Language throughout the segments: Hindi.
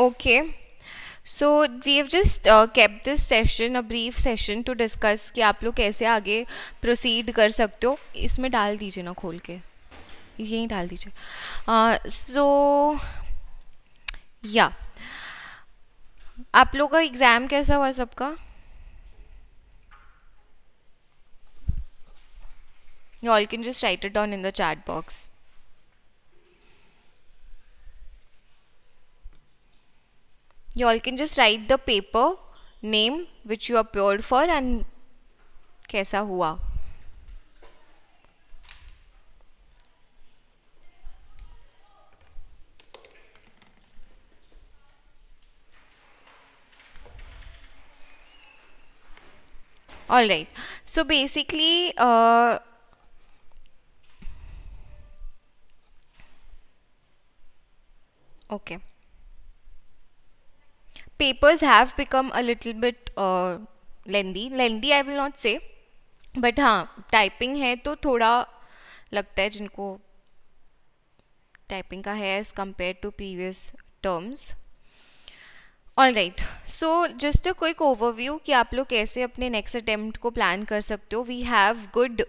Okay so we have just kept this session a brief session to discuss कि आप लोग कैसे आगे प्रोसीड कर सकते हो इसमें डाल दीजिए ना खोल के यहीं डाल दीजिए सो या आप लोग का एग्ज़ाम कैसा हुआ सबका You all can just write it down in the chat box. you all can just write the paper name which you appeared for and kaisa hua all right so basically uh, okay papers have become a little bit uh, lengthy. Lengthy, I will not say, but हाँ typing है तो थोड़ा लगता है जिनको typing का है as compared to previous terms. All right so just a quick overview कि आप लोग कैसे अपने नेक्स्ट अटेम्प्ट को प्लान कर सकते हो we have good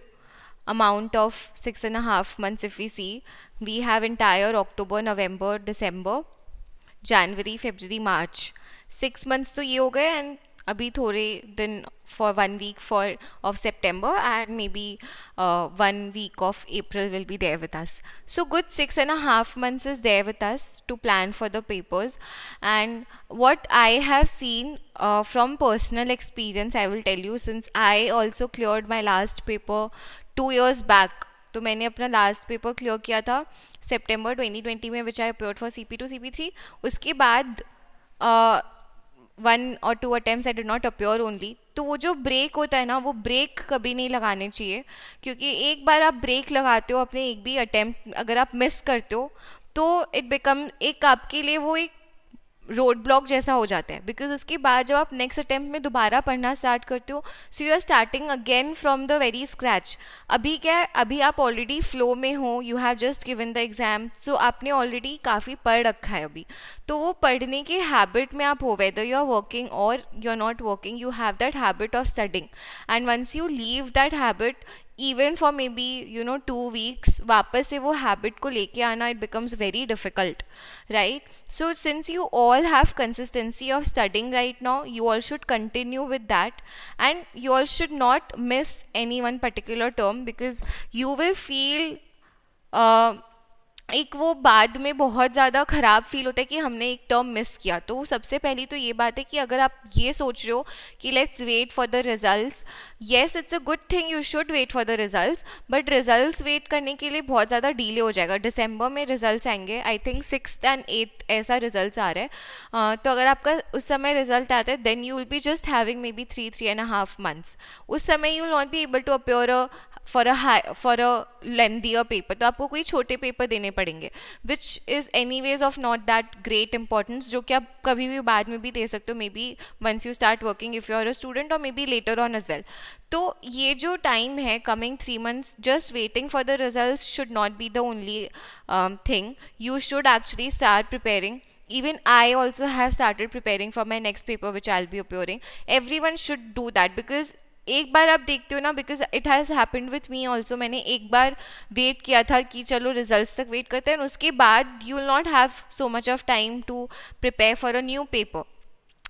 amount of six and half months if we see we have entire October November December January February March six months तो ये हो गए एंड अभी थोड़े दिन for one week for of September and maybe one week of April will be there with us so good six and half months is there with us to plan for the papers and what I have seen from personal experience I will tell you since I also clear my last paper two years back तो मैंने अपना लास्ट पेपर क्लियर किया था ट्वेंटी ट्वेंटी में which I appear for C P two C P three उसके बाद uh, वन और two attempt I did not appear only तो वो जो ब्रेक होता है ना वो ब्रेक कभी नहीं लगाने चाहिए क्योंकि एक बार आप ब्रेक लगाते हो अपने एक भी अटैम्प्ट अगर आप मिस करते हो तो इट बिकम एक आपके लिए वो एक रोड ब्लॉक जैसा हो जाता है बिकॉज उसके बाद जब आप नेक्स्ट अटेम्प्ट में दोबारा पढ़ना स्टार्ट करते हो so you are starting again from the very scratch अभी क्या है अभी आप ऑलरेडी फ्लो में हो you have just given the exam so आपने ऑलरेडी काफ़ी पढ़ रखा है अभी तो वो पढ़ने के हैबिट में आप हो वेदर यू आर वर्किंग और you are not working you have that habit of studying and once you leave that habit even for maybe you know two weeks वापस से वो हैबिट को लेके आना it becomes very difficult right so since you all have consistency of studying right now you all should continue with that and you all should not miss any one particular term because you will feel एक वो बाद में बहुत ज़्यादा ख़राब फील होता है कि हमने एक टर्म मिस किया तो सबसे पहली तो ये बात है कि अगर आप ये सोच रहे हो कि let's wait for the result yes it's a good thing you should wait for the result but result wait करने के लिए बहुत ज़्यादा डीले हो जाएगा डिसम्बर में रिजल्ट आएंगे I think six and eighth ऐसा रिजल्ट आ रहा है तो अगर आपका उस समय रिजल्ट आता है then you will be just having maybe three three and half months उस समय you will not be able to appear a for a high for a lengthier paper तो आपको कोई छोटे पेपर देने पड़ेंगे which is anyways of not that great importance जो कि आप कभी भी बाद में भी दे सकते हो maybe once you start working if you are a student और maybe later on as well तो ये जो टाइम है coming three months just waiting for the result should not be the only thing you should actually start preparing even i also have started preparing for my next paper which i'll be appearing everyone should do that because एक बार आप देखते हो ना because it has happened with me also मैंने एक बार वेट किया था कि चलो रिजल्ट तक वेट करते हैं उसके बाद you will not have so much of time to prepare for a new paper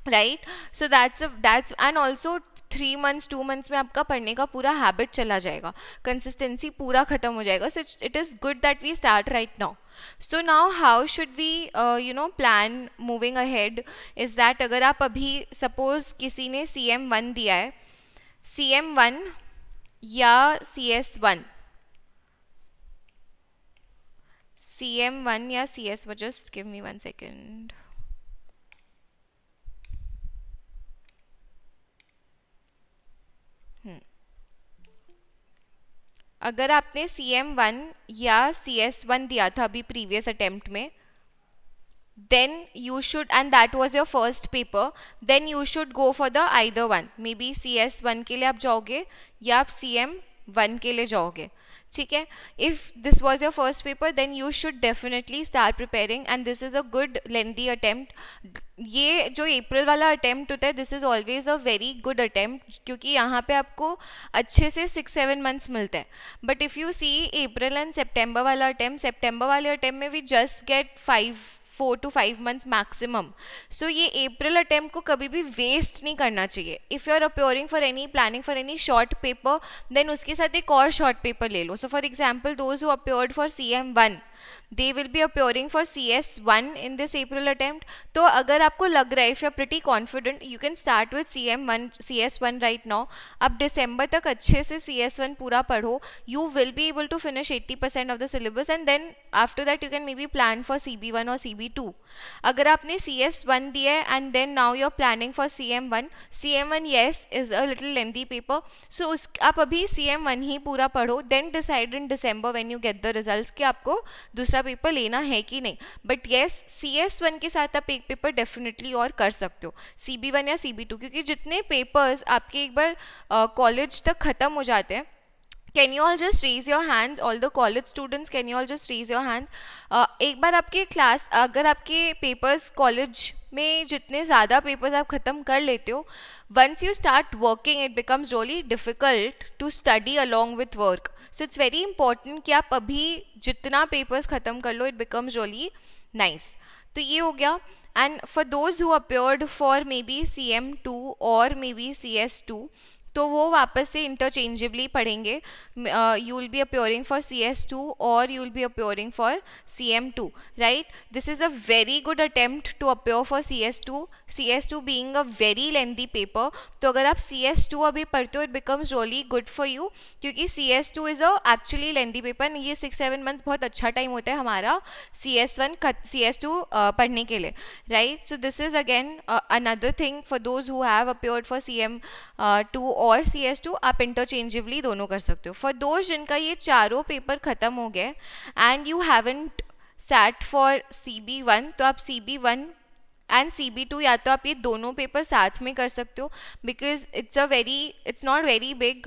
right so that's that's and also three months two months में आपका पढ़ने का पूरा हैबिट चला जाएगा कंसिस्टेंसी पूरा ख़त्म हो जाएगा so it is good that we start right now so now how should we you know plan moving ahead is that अगर आप अभी सपोज़ किसी ने सी एम वन दिया है सी एम वन या C S one C M one या C S one just give me one second अगर आपने सी एम वन या सी एस वन दिया था अभी प्रीवियस अटेम्प्ट में then you should and that was your first paper then you should go for the I the one maybe C S one के लिए आप जाओगे या आप सी एम वन के लिए जाओगे ठीक है if this was your first paper then you should definitely start preparing and this is a good lengthy attempt ये जो अप्रैल वाला अटैम्प्ट होता है this is always a very good attempt क्योंकि यहाँ पे आपको अच्छे से सिक्स सेवन मंथ्स मिलता है but if you see April and September वाला अटैम्प्ट सेप्टेम्बर वाले अटैम्प्ट में we just get five four to five months maximum so ये अप्रैल अटैम्प्ट को कभी भी वेस्ट नहीं करना चाहिए if you are appearing for any planning for any short paper then उसके साथ एक और शॉर्ट पेपर ले लो so for example those who appeared for C M one they will be appearing for C S one in this April attempt तो अगर आपको लग रहा है if you pretty confident you can start with C M one C S one right now आप डिसम्बर तक अच्छे से सी एस वन पूरा पढ़ो you will be able to finish eighty percent of the syllabus and then after that you can maybe plan for C B one और सी बी टू अगर आपने सी एस वन दिया है and then now you are planning for C M one C M one yes is a little lengthy paper so उस आप अभी सी एम वन ही पूरा पढ़ो then decide in December when you get the result कि आपको दूसरा पेपर लेना है कि नहीं but yes C S one के साथ आप एक पेपर डेफिनेटली और कर सकते हो सी बी वन या सी बी टू क्योंकि जितने पेपर्स आपके एक बार कॉलेज तक ख़त्म हो जाते हैं can you all just raise your hands all the college students can you all just raise your hands एक बार आपके क्लास अगर आपके पेपर्स कॉलेज में जितने ज़्यादा पेपर्स आप ख़त्म कर लेते हो once you start working it becomes really difficult to study along with work so it's very important कि आप अभी जितना पेपर्स ख़त्म कर लो इट बिकम्स रियली नाइस तो ये हो गया and for those who appeared for maybe C M two और maybe C S two तो वो वापस से इंटरचेंजेबली पढ़ेंगे you will be appearing for C S two और you will be appearing for C M two right this is a very good attempt to appear for C S two C S two being a very lengthy paper तो अगर आप सी एस टू अभी पढ़ते हो it becomes really good for you क्योंकि C S two is a actually lengthy paper ये सिक्स सेवन मंथ्स बहुत अच्छा टाइम होता है हमारा C S one C S two पढ़ने के लिए right so this is again another thing for those who have appear for C M two और सी एस टू आप इंटरचेंजिवली दोनों कर सकते हो फॉर दोज जिनका ये चारों पेपर ख़त्म हो गए and you haven't sat for C B one तो आप C B one and C B two या तो आप ये दोनों पेपर साथ में कर सकते हो because it's a very it's not very big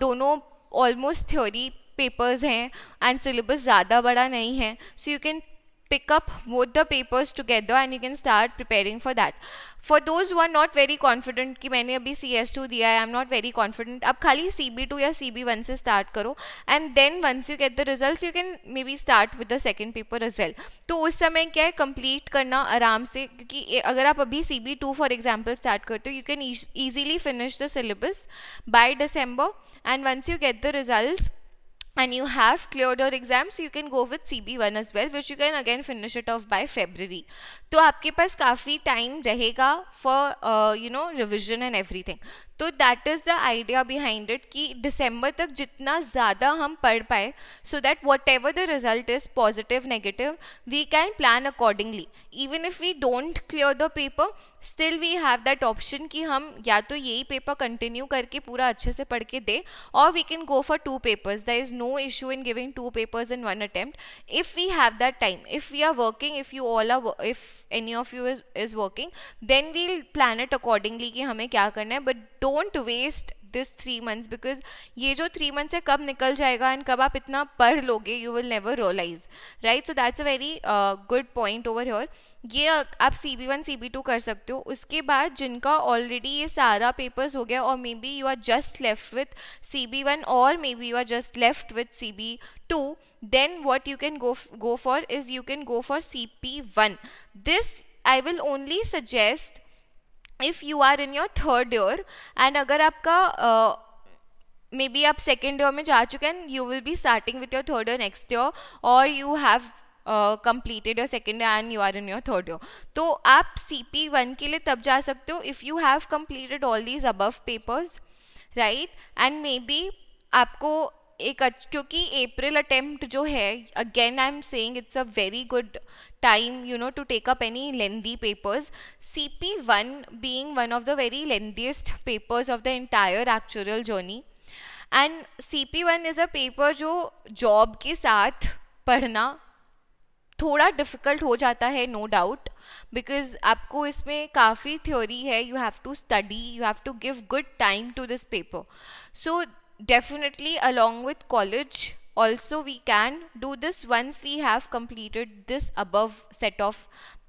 दोनों ऑलमोस्ट थ्योरी पेपर्स हैं एंड सिलेबस ज़्यादा बड़ा नहीं है so you can pick up both the papers together and you can start preparing for that. For those who are not very confident कि मैंने अभी सी एस टू दिया है I am not very confident अब खाली सी बी टू या सी बी वन से स्टार्ट करो and then once you get the result you can maybe start with the second paper as well तो उस समय क्या है कंप्लीट करना आराम से क्योंकि अगर आप अभी C B two for example start करते हो you can easily finish the syllabus by December and once you get the result and you have cleared your exam so you can go with CB1 as well which you can again finish it off by February. तो आपके पास काफ़ी टाइम रहेगा for you know revision and everything तो that is the idea behind it कि दिसंबर तक जितना ज़्यादा हम पढ़ पाए so that whatever the result is positive negative we can plan accordingly even if we don't clear the paper still we have that option कि हम या तो यही पेपर कंटिन्यू करके पूरा अच्छे से पढ़ के दे और we can go for two papers the is no issue in giving two papers in one attempt if we have that time if we are working if you all are if any of you is, is working then we'll plan it accordingly कि हमें क्या करना है but don't waste this three months because ये जो थ्री मंथ्स है कब निकल जाएगा एंड कब आप इतना पढ़ लोगे you will never realise right so that's a very good point over your ये आप C B one C B two कर सकते हो उसके बाद जिनका ऑलरेडी ये सारा पेपर्स हो गया और maybe you are just left with C B one और maybe you are just left with C B two then what you can go go for is you can go for C P one this I will only suggest if you are in your third year and अगर आपका मे बी आप सेकेंड ईयर में जा चुके हैं you will be starting with your third year next year और you have completed your second and you are in your third year तो आप सी पी वन के लिए तब जा सकते हो if you have completed all these above papers right and maybe आपको एक अच, क्योंकि अप्रैल अटेम्प्ट जो है again I am saying it's a very good time you know to take up any lengthy papers C P one being one of the very lengthiest papers of the entire actuarial journey and C P one is a paper जो जॉब के साथ पढ़ना थोड़ा डिफिकल्ट हो जाता है नो डाउट बिकॉज आपको इसमें काफ़ी थ्योरी है you have to study you have to give good time to this paper so definitely along with college also we can do this once we have completed this above set of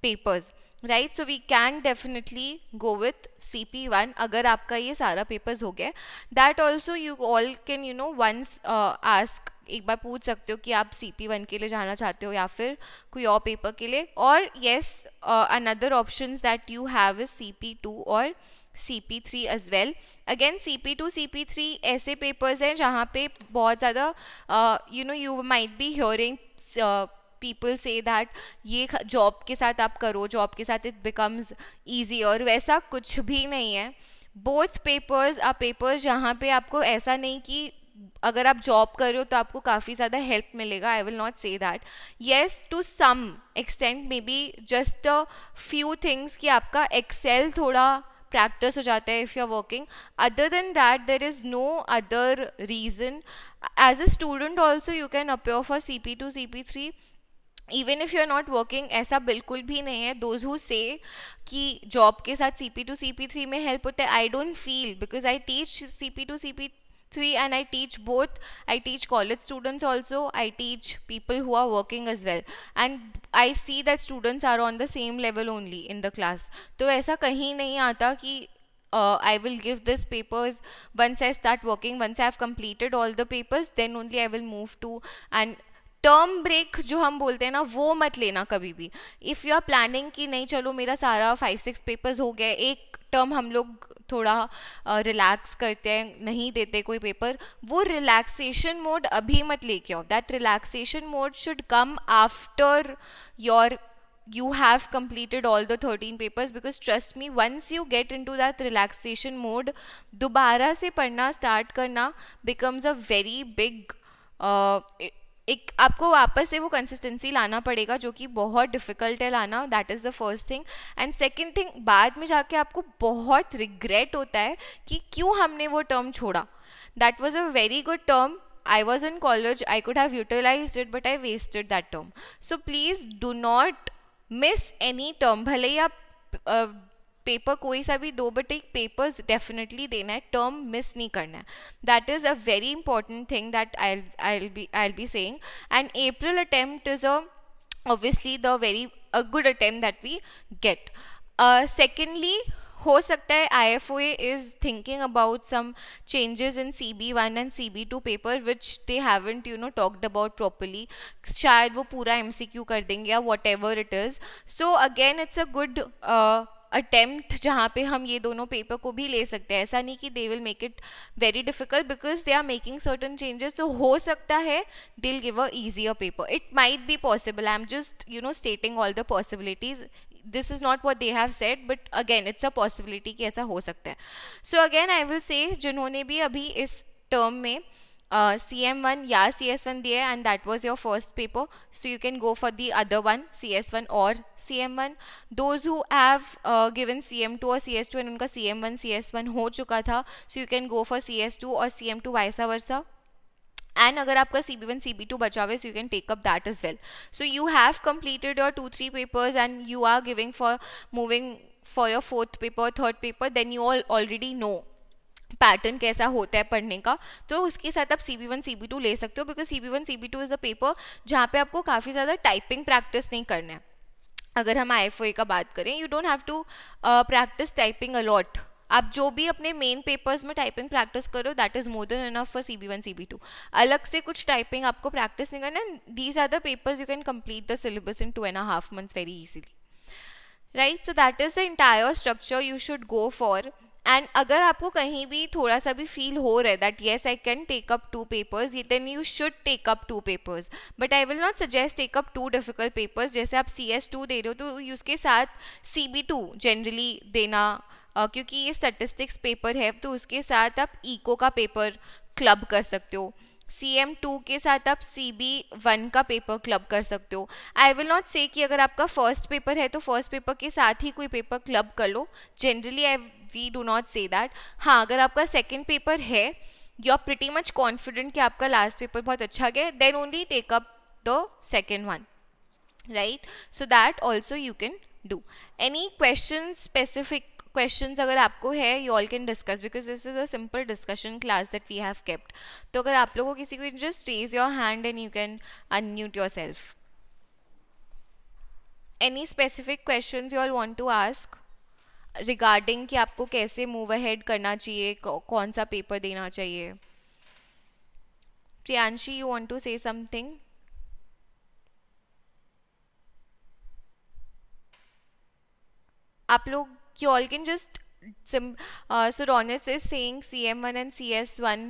papers right so we can definitely go with C P one अगर आपका ये सारा पेपर्स हो गया that also you all can you know once ask एक बार पूछ सकते हो कि आप सी पी वन के लिए जाना चाहते हो या फिर कोई और पेपर के लिए और yes another option that you have is C P two और CP3 as well. Again CP2, CP3 ऐसे papers हैं जहाँ पे बहुत ज़्यादा you you know you might be hearing people से दैट ये जॉब के साथ आप करो जॉब के साथ इट बिकम्स ईजी और वैसा कुछ भी नहीं है बोथ पेपर्स आ पेपर्स जहाँ पे आपको ऐसा नहीं कि अगर आप जॉब कर रहे हो तो आपको काफ़ी ज़्यादा हेल्प मिलेगा I will not say that yes to some extent maybe just few things कि आपका एक्सेल थोड़ा प्रैक्टिस हो जाता है if you are working other than that there is no other reason as a student also you can appear for C P two C P three even if you are not working ऐसा बिल्कुल भी नहीं है दोज हु से कि जॉब के साथ C P two C P three में हेल्प होता है I don't feel because I teach C P two C P three and i teach both i teach college students also i teach people who are working as well and i see that students are on the same level only in the class तो ऐसा कहीं नहीं आता कि uh, I will give this papers once I start working once I have completed all the papers then only I will move to and term break जो हम बोलते हैं ना वो मत लेना कभी भी इफ़ यू आर प्लानिंग कि नहीं चलो मेरा सारा फाइव सिक्स पेपर्स हो गया एक टर्म हम लोग थोड़ा रिलैक्स uh, करते हैं नहीं देते कोई पेपर वो रिलैक्सेशन मोड अभी मत लेके आओ that relaxation mode should come after your you have completed all the thirteen papers because trust me once you get into that relaxation mode दोबारा से पढ़ना स्टार्ट करना बिकम्स अ वेरी बिग एक आपको वापस से वो कंसिस्टेंसी लाना पड़ेगा जो कि बहुत डिफ़िकल्ट है लाना that is the first thing and second thing बाद में जाके आपको बहुत रिग्रेट होता है कि क्यों हमने वो टर्म छोड़ा that was a very good term I was in college, I could have utilized it, but I wasted that term. So please do not miss any term. भले ही आप पेपर कोई सा भी दो बट एक पेपर डेफिनेटली देना है टर्म मिस नहीं करना है that is a very important thing that I I be saying saying and April attempt is a obviously the very a good attempt that we get secondly हो सकता है I F O is thinking about some changes in C B one and C B two paper which they haven't you know talked about properly शायद वो पूरा एम सी क्यू कर देंगे या what ever it is so again it's a good attempt जहाँ पे हम ये दोनों पेपर को भी ले सकते हैं ऐसा नहीं कि they will make it very difficult because they are making certain changes तो हो सकता है they'll give a easier paper it might be possible I am just you know stating all the possibilities this is not what they have set but again it's a possibility कि ऐसा हो सकता है सो अगेन आई विल से जिन्होंने भी अभी इस टर्म में सी एम वन या सी एस वन दिए and that was your first paper so you can go for the other one C S one और C M one those who have given C M two और सी एस टू एंड उनका C M one C S one हो चुका था so you can go for C S two और C M two vice versa and अगर आपका C B one C B two बचा हुए so you can take up that is well so you have completed your two three papers and you are giving for moving for your fourth paper third paper then you all already know pattern कैसा होता है पढ़ने का तो उसके साथ आप C B one C B two ले सकते हो because C B one C B two is a paper जहाँ पे आपको काफ़ी ज़्यादा टाइपिंग प्रैक्टिस नहीं करना है अगर हम आई एफ ओ ए का बात करें you don't have to practice typing a lot आप जो भी अपने मेन पेपर्स में टाइपिंग प्रैक्टिस करो that is more than enough for C B one C B two अलग से कुछ टाइपिंग आपको प्रैक्टिस नहीं करना these are the papers you can complete the syllabus in two and half months very easily right so that is the entire structure you should go for and अगर आपको कहीं भी थोड़ा सा भी फील हो रहा है that yes I can take up two papers ये then you should take up two papers but I will not suggest take up two difficult papers जैसे आप सी एस टू दे रहे हो तो उसके साथ सी बी टू जनरली देना Uh, क्योंकि ये स्टेटिस्टिक्स पेपर है तो उसके साथ आप इको का पेपर क्लब कर सकते हो सी एम टू के साथ आप सी बी वन का पेपर क्लब कर सकते हो आई विल नॉट से कि अगर आपका फर्स्ट पेपर है तो फर्स्ट पेपर के साथ ही कोई पेपर क्लब कर लो generally I we do not say that हाँ अगर आपका सेकेंड पेपर है you are pretty much confident कि आपका लास्ट पेपर बहुत अच्छा गया then only take up the second one right so that also you can do any question specific question अगर आपको है you all can discuss because this is a simple discussion class that we have kept तो अगर आप लोगों को किसी को just raise your hand and you can unmute yourself any specific question you all want to ask regarding कि आपको कैसे मूव अहेड करना चाहिए कौन सा पेपर देना चाहिए Priyanshi you want to say something आप लोग ऑल कैन जस्ट सिम just is uh, C M one and C S one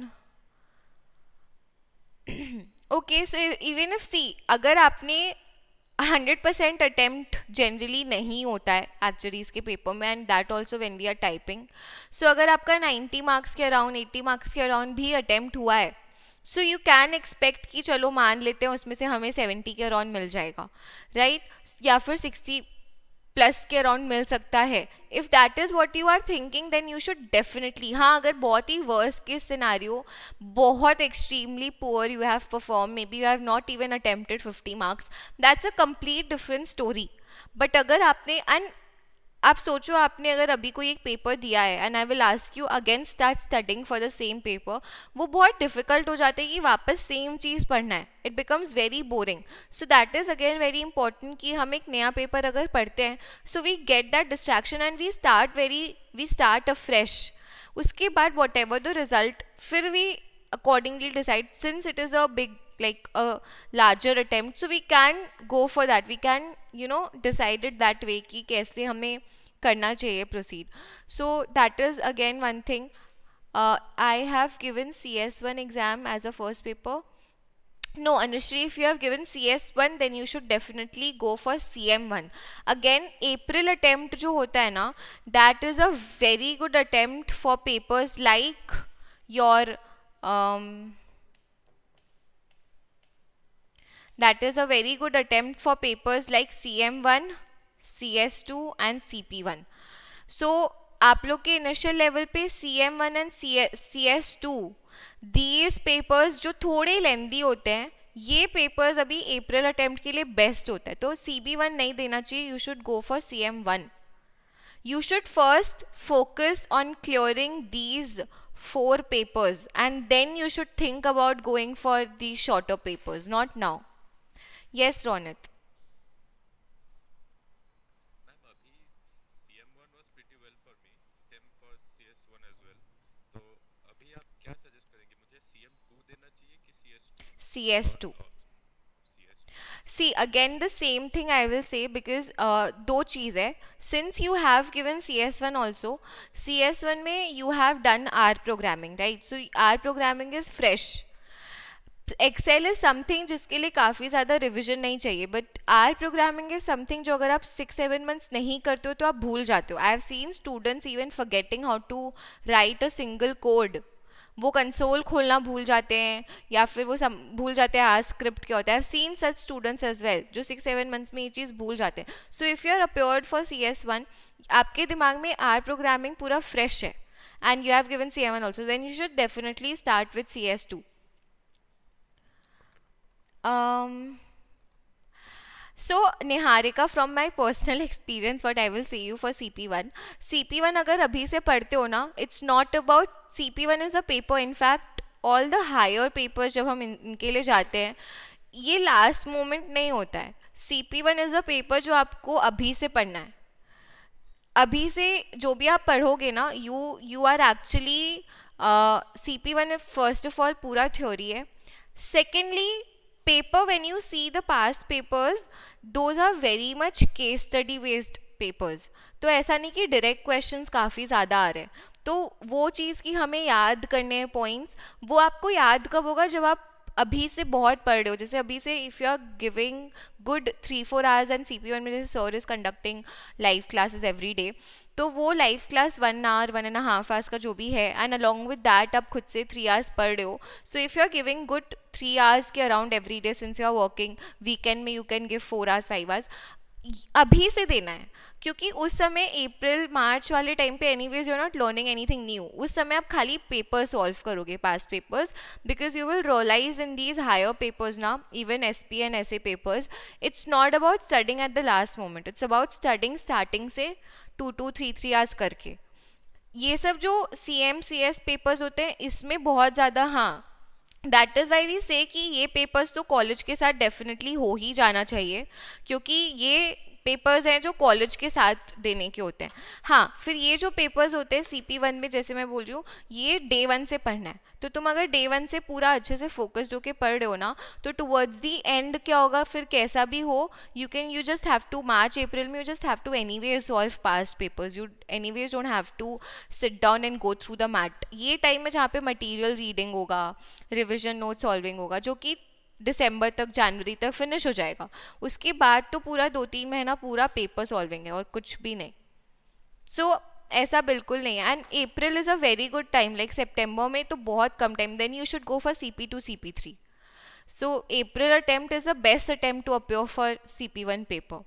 okay so even if C अगर आपने हंड्रेड परसेंट अटैम्प्ट जनरली नहीं होता है एक्चुअली के पेपर में and that also when we are typing so अगर आपका नाइन्टी मार्क्स के अराउंड एट्टी मार्क्स के अराउंड भी अटैम्प्ट हुआ है सो यू कैन एक्सपेक्ट कि चलो मान लेते हैं उसमें से हमें सेवेंटी के अराउंड मिल जाएगा राइट right? या फिर सिक्सटी प्लस के अराउंड मिल सकता है if that is what you are thinking then you should definitely हाँ अगर बहुत ही worst case scenario बहुत extremely poor you have performed maybe you have not even attempted 50 marks that's a complete different story but अगर आपने and आप सोचो आपने अगर अभी कोई एक पेपर दिया है and I will ask you again start studying for the same paper वो बहुत डिफिकल्ट हो जाते हैं कि वापस सेम चीज़ पढ़ना है it becomes very boring so that is again very important कि हम एक नया पेपर अगर पढ़ते हैं so we get that distraction and we start very we start a fresh उसके बाद वॉट एवर द रिजल्ट फिर we accordingly decide since it is a big like a larger attempt so we can go for that we can you know decide it that way ki kaise hame karna chahiye proceed so that is again one thing uh, I have given CS1 exam as a first paper no anushree if you have given CS1 then you should definitely go for CM1 again April attempt jo hota hai na that is a very good attempt for papers like your um, That is a very good attempt for papers like CM1, CS2 and CP1. So आप लोग के इनिशियल लेवल पे C M one and C S two these papers जो थोड़े लेंदी होते हैं ये पेपर्स अभी अप्रैल अटेम्प्ट के लिए बेस्ट होता है तो सी बी वन नहीं देना चाहिए you should go for C M one you should first focus on clearing these four papers and then you should think about going for the shorter papers not now Yes, Ronit. CS2. See again the same thing I will say because uh, दो चीज़ since you have given CS1 also CS1 may you have done R programming right so R programming is fresh Excel is something जिसके लिए काफ़ी ज़्यादा रिविजन नहीं चाहिए but R programming is something जो अगर आप सिक्स सेवन मंथ्स नहीं करते हो तो आप भूल जाते हो I have seen students even forgetting how to write a single code वो कंसोल खोलना भूल जाते हैं या फिर वो सम भूल जाते हैं आर स्क्रिप्ट क्या होता है seen such students as well जो सिक्स सेवन मंथ्स में ये चीज़ भूल जाते हैं so if you are appeared for C S one आपके दिमाग में आर प्रोग्रामिंग पूरा फ्रेश है and you have given C M N also then you should definitely start with C S two um, so Niharika from my personal experience what I will say you for CP1 CP1 agar abhi se padhte ho na it's not about CP1 is a paper in fact all the higher papers jab hum inke liye jaate hain हैं ये last moment नहीं होता है CP1 is a paper जो आपको अभी से पढ़ना है अभी से जो भी आप पढ़ोगे ना you you are actually C P one first of all पूरा थ्योरी है secondly paper when you see the past papers those are very much case study based papers तो ऐसा नहीं कि डायरेक्ट questions काफ़ी ज़्यादा आ रहे हैं तो वो चीज़ की हमें याद करने हैं पॉइंट्स वो आपको याद कब होगा जब आप अभी से बहुत पढ़ रहे हो जैसे अभी से if you are giving good three four hours and C P one में जैसे sir is conducting live classes every day तो वो live class one hour one and half hours का जो भी है एंड अलॉन्ग विद दैट आप खुद से थ्री आवर्स पढ़ रहे हो so if you are giving good three hours के around every day since you are working weekend में you can give four hours five hours अभी से देना है क्योंकि उस समय अप्रैल मार्च वाले टाइम पे anyways you are not learning anything new उस समय आप खाली पेपर सॉल्व करोगे past papers because you will realise in these higher papers ना even S P and S A papers it's not about studying at the last moment it's about studying starting से two two three three hours करके ये सब जो C M C S papers होते हैं इसमें बहुत ज़्यादा हाँ दैट इज़ वाई वी से कि ये पेपर्स तो कॉलेज के साथ डेफिनेटली हो ही जाना चाहिए क्योंकि ये पेपर्स हैं जो कॉलेज के साथ देने के होते हैं हाँ फिर ये जो पेपर्स होते हैं सी पी वन में जैसे मैं बोल रही हूँ ये डे वन से पढ़ना है तो तुम अगर डे वन से पूरा अच्छे से फोकस्ड होके पढ़ रहे हो ना तो टुवर्ड्स दी एंड क्या होगा फिर कैसा भी हो you can you just have to March April में you just have to anyways solve past papers you anyways don't have to sit down and go through the mat ये टाइम में जहाँ पे मटीरियल रीडिंग होगा रिविजन नोट सॉल्विंग होगा जो कि दिसंबर तक जनवरी तक फिनिश हो जाएगा उसके बाद तो पूरा दो तीन महीना पूरा पेपर सॉल्विंग है और कुछ भी नहीं सो so, ऐसा बिल्कुल नहीं है and April is a very good time like September में तो बहुत कम time then you should go for C P two C P three so April attempt is the best attempt to appear for C P one paper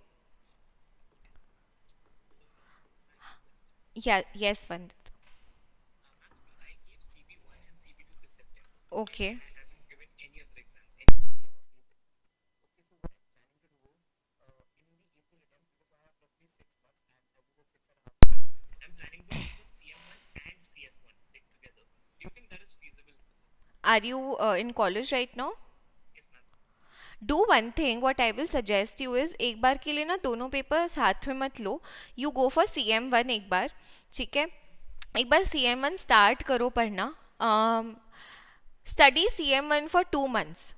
Yeah, yes, Vandit. Are you uh, in college right now? Do one thing what I will suggest you is एक बार के लिए ना दोनों पेपर साथ में मत लो you go for C M one एक बार ठीक है एक बार सी एम वन स्टार्ट करो पढ़ना study C M one for two months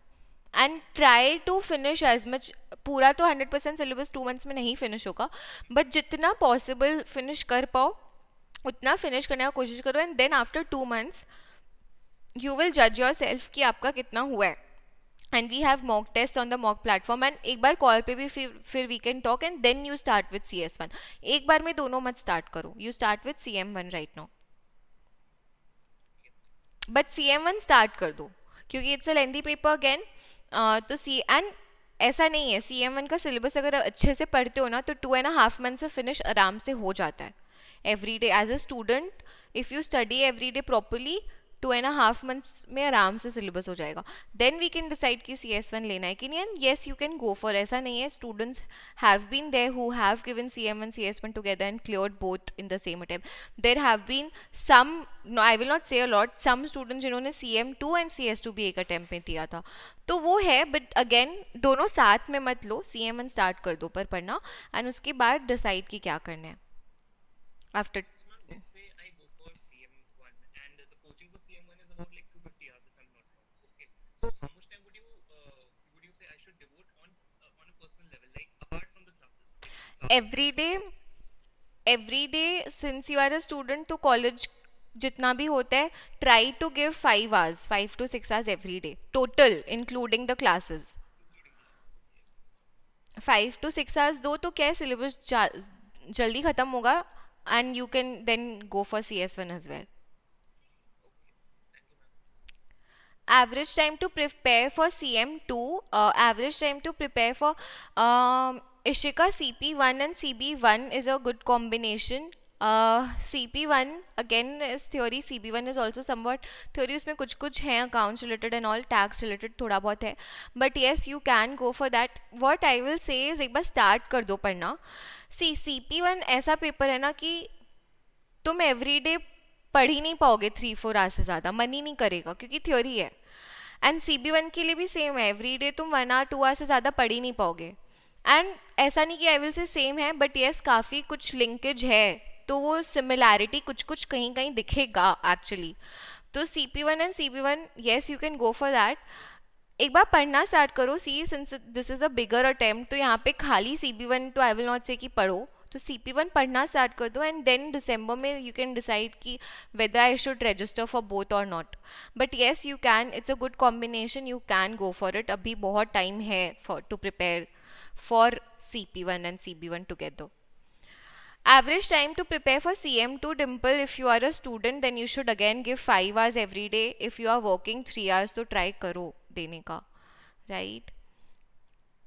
and try to finish as much पूरा तो hundred percent syllabus two months में नहीं फिनिश होगा बट जितना पॉसिबल फिनिश कर पाओ उतना फिनिश करने का कोशिश करो and then after two months you will जज योर सेल्फ कि आपका कितना हुआ है एंड we have mock test on the mock platform and एक बार कॉल पे भी फिर फिर we can talk and then you start with C S one एक बार में दोनों मत स्टार्ट करो you start with C M one right no but C M one start कर दो क्योंकि it's a lengthy paper again तो सी एंड ऐसा नहीं है सी एम वन का सिलेबस अगर अच्छे से पढ़ते हो ना तो टू एंड हाफ मंथ्स में फिनिश आराम से हो जाता है every day as a student if you study every day properly two and half months में आराम से सिलेबस हो जाएगा देन वी कैन डिसाइड कि सी एस वन लेना है कि नहीं and yes you can go for ऐसा नहीं है students have been there who have given C M one C S one together and clear both in the same attempt there have been some I will not say a lot some student जिन्होंने C M two and C S two भी एक अटैम्प में दिया था तो वो है बट अगेन दोनों साथ में मत लो सी एम एन स्टार्ट कर दो पर पढ़ना एंड उसके बाद डिसाइड कि क्या करना है after So how much time would you uh, would you say I should devote on uh, on a personal level, like apart from the classes? classes? Every day, every day since you are a student to college जितना भी होता है try to give five hours five to six hours every day total including the classes five to six hours दो तो क्या है सिलेबस जल्दी ख़त्म होगा and you can then go for C S one as well average time to prepare for CM2, uh, average time to prepare for um, Ishika CP1 and CB1 is a good combination. Uh, CP1 again is theory CB1 is also somewhat theory उसमें कुछ कुछ हैं accounts related and all tax related थोड़ा बहुत है but yes you can go for that what I will say is एक बार start कर दो पढ़ना सी CP1 ऐसा paper है ना कि तुम everyday पढ़ ही नहीं पाओगे थ्री फोर आवर से ज़्यादा मन ही नहीं करेगा क्योंकि थ्योरी है एंड सी बी वन के लिए भी सेम है एवरी डे तुम वन आर टू आर से ज़्यादा पढ़ ही नहीं पाओगे एंड ऐसा नहीं कि आई विल से सेम है बट येस काफ़ी कुछ लिंकेज है तो वो सिमिलैरिटी कुछ कुछ कहीं कहीं दिखेगा एक्चुअली तो C P one and C B one yes you can go for that एक बार पढ़ना स्टार्ट करो see since this is a bigger attempt तो यहाँ पे खाली सी बी वन तो आई विल नॉट से कि पढ़ो तो सी पी वन पढ़ना स्टार्ट कर दो एंड देन डिसम्बर में यू कैन डिसाइड कि whether I should register for both और not but yes you can it's a good combination you can go for it अभी बहुत टाइम है for to prepare for C P one and C B one together average time to prepare for C M two Dimple if you are a student then you should again give five hours every day if you are working three hours तो ट्राई करो देने का right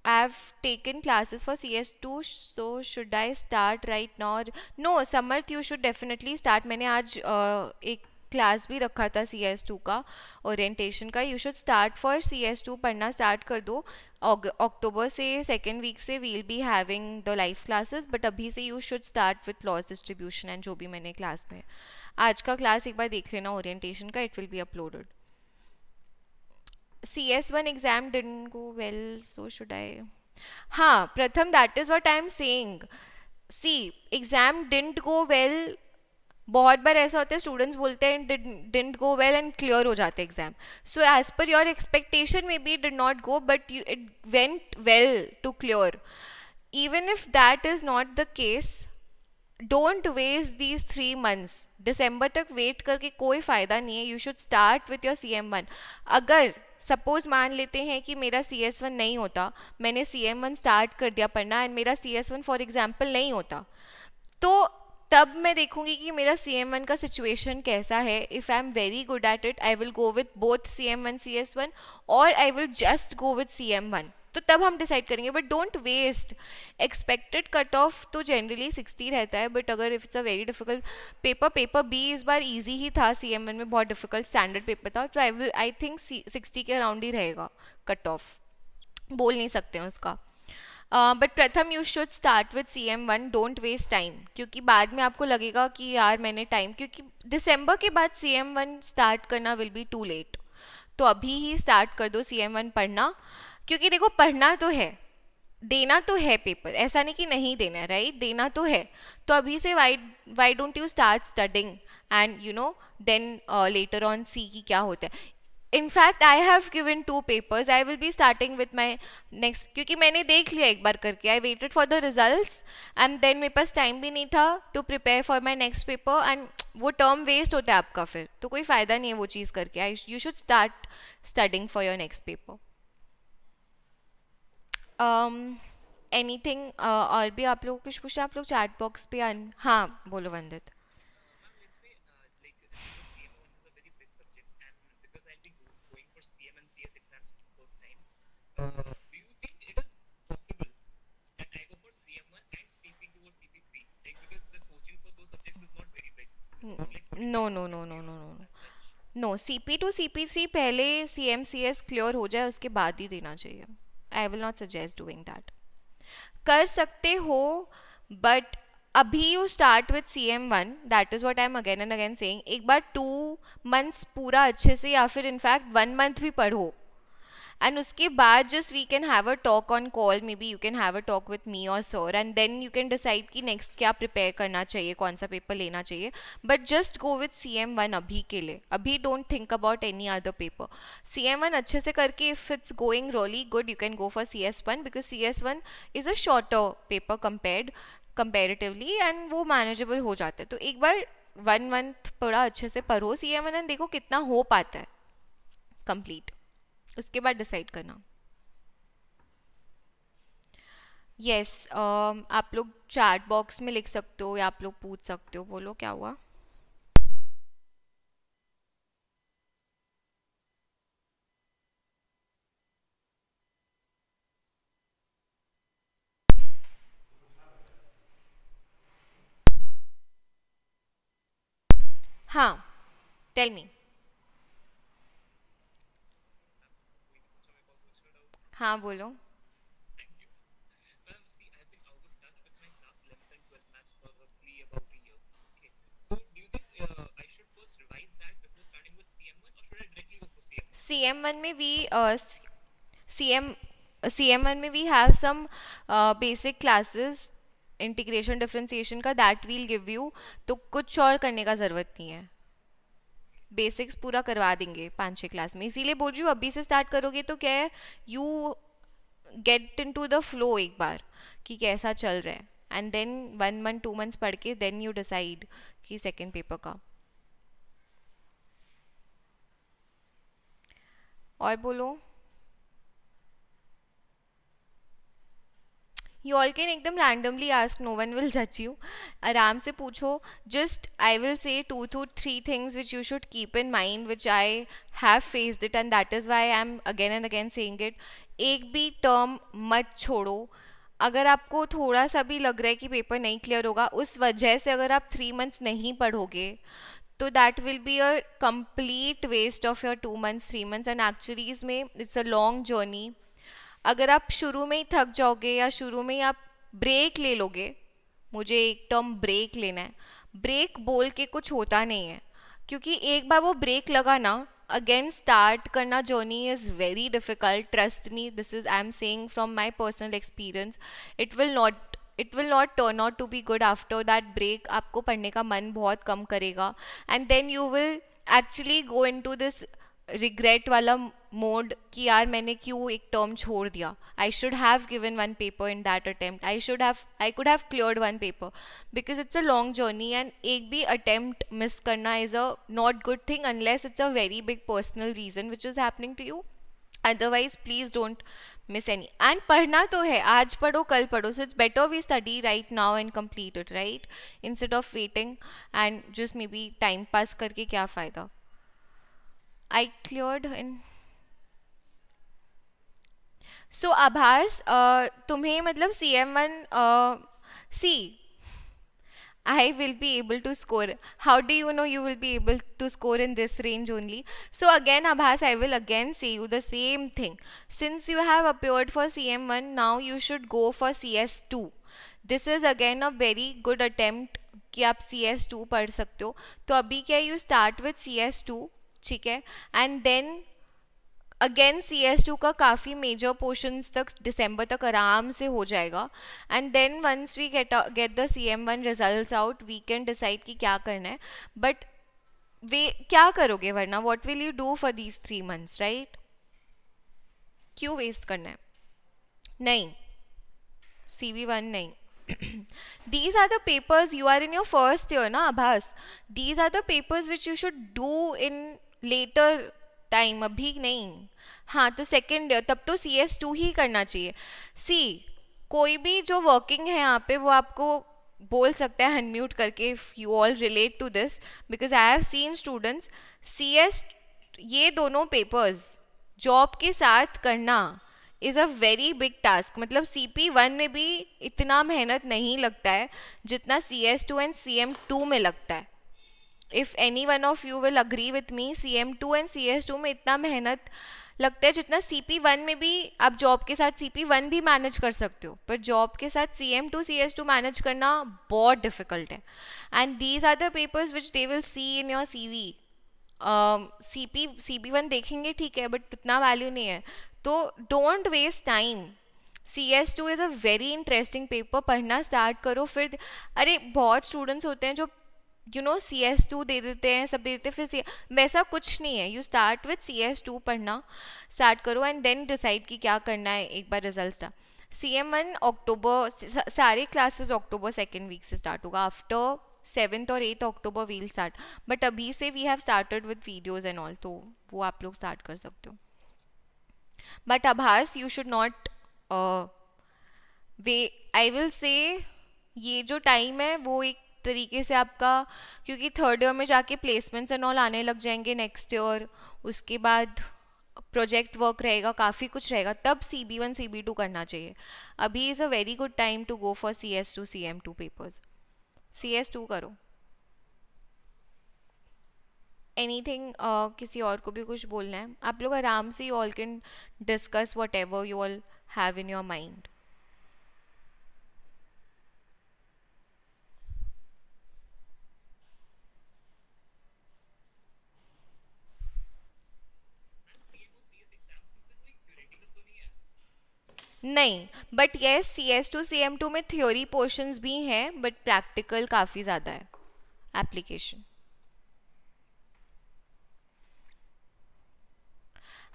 I have taken classes for CS2 so should I start right now no Samarth you should definitely start मैंने आज uh, एक क्लास भी रखा था सी एस टू का ओरिएंटेशन का you should start for C S two पढ़ना स्टार्ट कर दो अक्टूबर से सेकेंड वीक से we'll be having the live classes but अभी से you should start with loss distribution and जो भी मैंने क्लास में आज का क्लास एक बार देख लेना ओरिएंटेशन का it will be uploaded C S one exam डिट go well so should I हाँ Pratham that is what I am saying see exam didn't go well बहुत बार ऐसा होता है स्टूडेंट्स बोलते हैं didn't go well and clear हो जाते exam so as per your expectation maybe did not go but you it went well to clear even if that is not the case don't waste these three months December तक वेट करके कोई फ़ायदा नहीं है you should start with your C M one अगर सपोज़ मान लेते हैं कि मेरा सी एस वन नहीं होता मैंने सी एम वन स्टार्ट कर दिया पढ़ना एंड मेरा C S one for example नहीं होता तो तब मैं देखूंगी कि मेरा सी एम वन का सिचुएशन कैसा है if I am very good at it I will go with both C M one C S one और I will just go with C M one तो तब हम डिसाइड करेंगे but don't waste expected cut off तो जनरली सिक्सटी रहता है बट अगर if it's a very difficult paper paper be इस बार ईजी ही था सी एम एन में बहुत डिफिकल्ट स्टैंडर्ड पेपर था तो I will I think sixty के अराउंड ही रहेगा कट ऑफ बोल नहीं सकते हैं उसका but Pratham you should start with C M one don't waste time क्योंकि बाद में आपको लगेगा कि यार मैंने टाइम क्योंकि दिसंबर के बाद सी एम वन स्टार्ट करना विल बी टू लेट तो अभी ही स्टार्ट कर दो सी एम वन पढ़ना क्योंकि देखो पढ़ना तो है देना तो है पेपर ऐसा नहीं कि नहीं देना राइट देना तो है तो अभी से why why don't you start studying and you know then later on see की क्या होता है in fact I have given two papers I will be starting with my next क्योंकि मैंने देख लिया एक बार करके I waited for the result and then मेरे पास टाइम भी नहीं था to prepare for my next paper and वो टर्म वेस्ट होता है आपका फिर तो कोई फ़ायदा नहीं है वो चीज़ करके I you should start studying for your next paper Um, anything uh, और भी आप लोग कुछ पूछे आप लोग चैट बॉक्स पे आन हाँ बोलो Vandit no no no no no no no no C P two C P three पहले C M C S clear हो जाए उसके बाद ही देना चाहिए I will not suggest doing that कर सकते हो बट अभी you start with C M one that is what I am again and again saying एक बार टू मंथ्स पूरा अच्छे से या फिर इनफैक्ट वन मंथ भी पढ़ो एंड उसके बाद just we can have a talk on call maybe you can have a talk with me और sir and then you can decide कि नेक्स्ट क्या प्रिपेयर करना चाहिए कौन सा पेपर लेना चाहिए but just go with C M one अभी के लिए अभी don't think about any other paper C M one अच्छे से करके if it's going really good you can go for C S one because C S one is a shorter paper compared comparatively and वो मैनेजेबल हो जाता है तो एक बार वन मंथ थोड़ा अच्छे से पढ़ो सी एम वन एंड देखो कितना हो पाता है कम्प्लीट उसके बाद डिसाइड करना यस yes, um, आप लोग चैट बॉक्स में लिख सकते हो या आप लोग पूछ सकते हो बोलो क्या हुआ हाँ टेल मी हाँ बोलो सी एम वन में we C M C M one में we have some basic classes integration differentiation का दैट वील गिव यू तो कुछ और करने का ज़रूरत नहीं है बेसिक्स पूरा करवा देंगे पाँच छः क्लास में इसीलिए बोल रही हूँ अभी से स्टार्ट करोगे तो क्या है you get into the flow एक बार कि कैसा चल रहा है and then one month two months पढ़ के देन यू डिसाइड कि सेकेंड पेपर का और बोलो यू ऑल कैन एकदम randomly ask no one will जज यू आराम से पूछो just I will say two two three things which you should keep in mind which I have faced it and that is why I am again and again saying it एक भी टर्म मत छोड़ो अगर आपको थोड़ा सा भी लग रहा है कि पेपर नहीं क्लियर होगा उस वजह से अगर आप थ्री मंथ्स नहीं पढ़ोगे तो that will be a complete waste of your two months three months and actually इसमें इट्स अ लॉन्ग जर्नी अगर आप शुरू में ही थक जाओगे या शुरू में ही आप ब्रेक ले लोगे मुझे एक टर्म ब्रेक लेना है ब्रेक बोल के कुछ होता नहीं है क्योंकि एक बार वो ब्रेक लगा ना अगेन स्टार्ट करना journey is very difficult trust me this is I am saying from my personal experience it will not it will not turn out to be good after that break आपको पढ़ने का मन बहुत कम करेगा and then you will actually go into this regret वाला मोड कि यार मैंने क्यों एक टर्म छोड़ दिया I should have given one paper in that attempt I should have I could have cleared one paper because it's a long journey and एक भी अटेम्प्ट मिस करना is a not good thing unless it's a very big personal reason which is happening to you otherwise please don't miss any and पढ़ना तो है आज पढ़ो कल पढ़ो so it's better we study right now and complete it right instead of waiting and just may be time pass करके क्या फ़ायदा आई cleared इन सो आभास तुम्हें मतलब C M one see I will be able to score how do you know you will be able to score in this range only so again Abhas I will again see you the same thing since you have appeared for C M one now you should go for C S two this is again a very good attempt कि आप सी एस टू पढ़ सकते हो तो अभी क्या you start with C S two ठीक है and then again C S two का काफ़ी मेजर पोर्शंस तक दिसंबर तक आराम से हो जाएगा and then once we get get the C M one result out we can decide कि क्या करना है बट वे क्या करोगे वरना what will you do for these three months right क्यों वेस्ट करना है नहीं सी वी वन नहीं these are the papers you are in your first year ना Abhas these are the papers which you should do in later time अभी नहीं हाँ तो सेकेंड ईयर तब तो सी एस टू ही करना चाहिए सी कोई भी जो वर्किंग है यहाँ पे वो आपको बोल सकता है अनम्यूट करके if you all relate to this because I have seen students C S ये दोनों पेपर्स जॉब के साथ करना is a very big task मतलब सी पी वन में भी इतना मेहनत नहीं लगता है जितना C S two and C M two में लगता है if any one of you will agree with me C M two and C S two में इतना मेहनत लगता है जितना सी पी वन में भी आप जॉब के साथ सी पी वन भी मैनेज कर सकते हो पर जॉब के साथ C M two C S two manage करना बहुत डिफिकल्ट है and these are the papers which they will see in your C V C P C P one देखेंगे ठीक है बट उतना वैल्यू नहीं है तो don't waste time C S two is a very interesting paper पढ़ना स्टार्ट करो फिर अरे बहुत स्टूडेंट्स होते हैं जो you know C S two दे देते हैं सब दे देते हैं फिर सी वैसा कुछ नहीं है you start with C S two पढ़ना स्टार्ट करो एंड देन डिसाइड कि क्या करना है एक बार रिजल्ट का सी एम वन अक्टूबर सारे क्लासेस अक्टूबर सेकेंड वीक से स्टार्ट होगा आफ्टर सेवन्थ और eighth October will start but अभी से we have started with videos and all तो वो आप लोग स्टार्ट कर सकते हो but Abhas you should not way I will say ये जो टाइम है वो एक तरीके से आपका क्योंकि थर्ड ईयर में जाके प्लेसमेंट्स एंड ऑल आने लग जाएंगे नेक्स्ट ईयर उसके बाद प्रोजेक्ट वर्क रहेगा काफ़ी कुछ रहेगा तब C B one C B two करना चाहिए अभी is a very good time to go for C S two C M two papers C S two करो एनी uh, किसी और को भी कुछ बोलना है आप लोग आराम से you all can discuss whatever you all have in your mind नहीं but yes C S two C M two में थ्योरी पोर्शन भी हैं बट प्रैक्टिकल काफ़ी ज़्यादा है application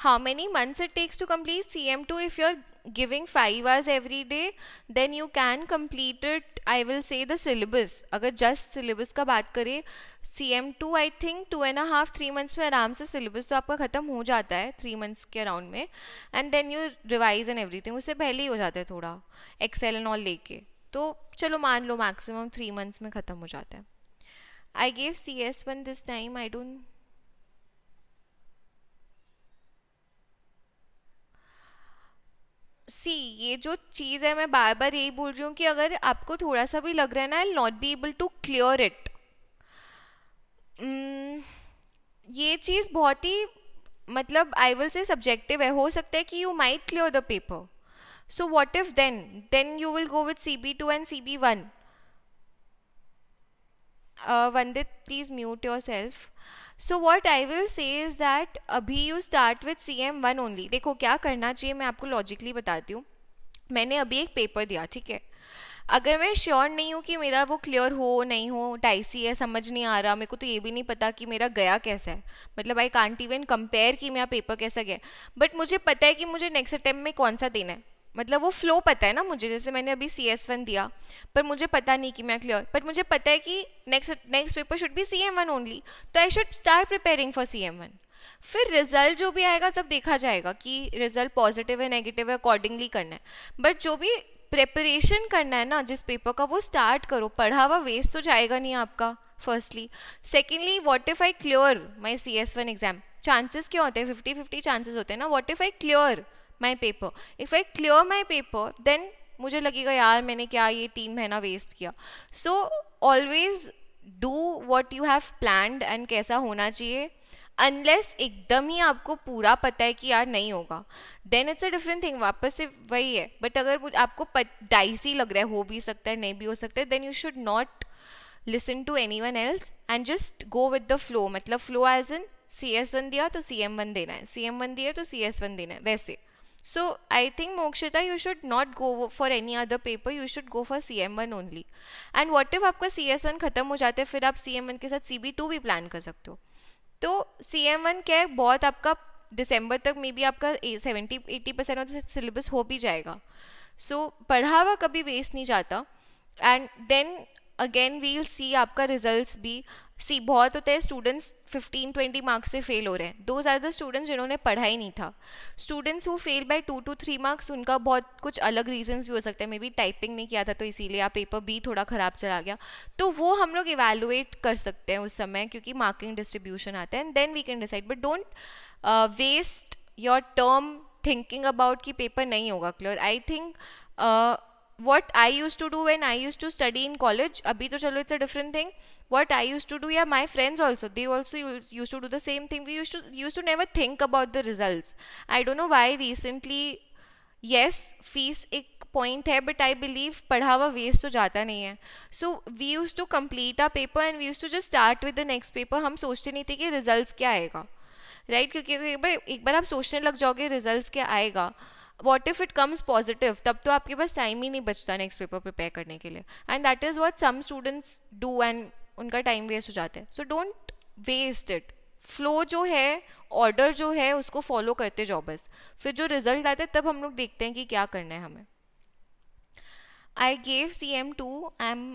how many months it takes to complete C M two if you are giving five hours every day then you can complete it I will say syllabus अगर जस्ट सिलेबस का बात करें सी M two I think two and half three months में आराम से सिलेबस तो आपका ख़त्म हो जाता है थ्री मंथ्स के अराउंड में and then you revise and everything उससे पहले ही हो जाता है थोड़ा एक्सेल एंड ऑल लेके तो चलो मान लो मैक्सिमम थ्री मंथ्स में ख़त्म हो जाता है I gave C S one this time I don't see ये जो चीज़ है मैं बार बार यही बोल रही हूँ कि अगर आपको थोड़ा सा भी लग रहा है ना I not be able to clear it ये चीज़ बहुत ही मतलब आई विल से सब्जेक्टिव है हो सकता है कि you might clear the paper so what if then then you will go with C B two and C B one Vandit please mute yourself so what I will say is that अभी you start with C M one only देखो क्या करना चाहिए मैं आपको लॉजिकली बताती हूँ मैंने अभी एक पेपर दिया ठीक है अगर मैं श्योर नहीं हूँ कि मेरा वो क्लियर हो नहीं हो टाइसी है समझ नहीं आ रहा मेरे को तो ये भी नहीं पता कि मेरा गया कैसा है मतलब आई कांट इवन कंपेयर कि मेरा पेपर कैसा गया बट मुझे पता है कि मुझे नेक्स्ट अटैम्प्ट में कौन सा देना है मतलब वो फ्लो पता है ना मुझे जैसे मैंने अभी सी एस वन दिया पर मुझे पता नहीं कि मैं क्लियर बट मुझे पता है कि next next paper should be C M one only तो I should start preparing for C M one फिर रिजल्ट जो भी आएगा तब देखा जाएगा कि रिजल्ट पॉजिटिव है नेगेटिव है अकॉर्डिंगली करना है बट जो भी प्रेपरेशन करना है ना जिस पेपर का वो स्टार्ट करो पढ़ा हुआ वेस्ट तो जाएगा नहीं आपका firstly secondly what if I clear my C S one exam chances क्या होते हैं फिफ्टी फिफ्टी चांसेस होते हैं ना what if I clear my paper if I clear my paper then मुझे लगेगा यार मैंने क्या ये तीन महीना वेस्ट किया so always do what you have planned and कैसा होना चाहिए अनलेस एकदम ही आपको पूरा पता है कि यार नहीं होगा then it's a different thing वापस से वही है बट अगर आपको डाइसी लग रहा है हो भी सकता है नहीं भी हो सकता है then you should not listen to any one else and just go with the flow मतलब flow as in C S one दिया तो सी एम वन देना है सी एम वन दिया तो सी एस वन देना है वैसे so I think Mokshita you should not go for any other paper you should go for C M one only and what if आपका सी एस वन खत्म हो जाता है फिर आप सी एम वन के साथ सी बी टू भी प्लान कर सकते हो तो सी एम वन क्या है बहुत आपका दिसंबर तक मे बी आपका seventy eighty percent of syllabus हो भी जाएगा सो so, पढ़ा हुआ कभी वेस्ट नहीं जाता and then again we'll see आपका रिजल्ट भी सी बहुत होते हैं स्टूडेंट्स 15 20 मार्क्स से फेल हो रहे हैं दो ज़्यादा स्टूडेंट्स जिन्होंने पढ़ा ही नहीं था स्टूडेंट्स वो fail by two two three marks उनका बहुत कुछ अलग रीजंस भी हो सकते हैं मे बी टाइपिंग नहीं किया था तो इसीलिए आप पेपर बी थोड़ा ख़राब चला गया तो वो हम लोग इवेलुएट कर सकते हैं उस समय क्योंकि मार्किंग डिस्ट्रीब्यूशन आता है and then we can decide but don't waste your term thinking about कि पेपर नहीं होगा clear I think what I use to do when I use to study in college अभी तो चलो it's a different thing what I use to do या my friends also they also use to do the same thing we use to use to never think about the result I don't know why recently yes fees एक पॉइंट है बट आई बिलीव पढ़ावा वेस्ट तो जाता नहीं है so we use to complete a paper and we use to just start with the next paper हम सोचते नहीं थे कि रिजल्ट क्या आएगा राइट right? क्योंकि एक बार आप सोचने लग जाओगे रिजल्ट क्या आएगा what if it comes positive तब तो आपके पास टाइम ही नहीं बचता नेक्स्ट पेपर प्रिपेयर करने के लिए and that is what some students do and उनका टाइम वेस्ट हो जाता है so don't waste it flow जो है ऑर्डर जो है उसको फॉलो करते जाओ बस फिर जो रिजल्ट आता है तब हम लोग देखते हैं कि क्या करना है हमें I gave C M two I am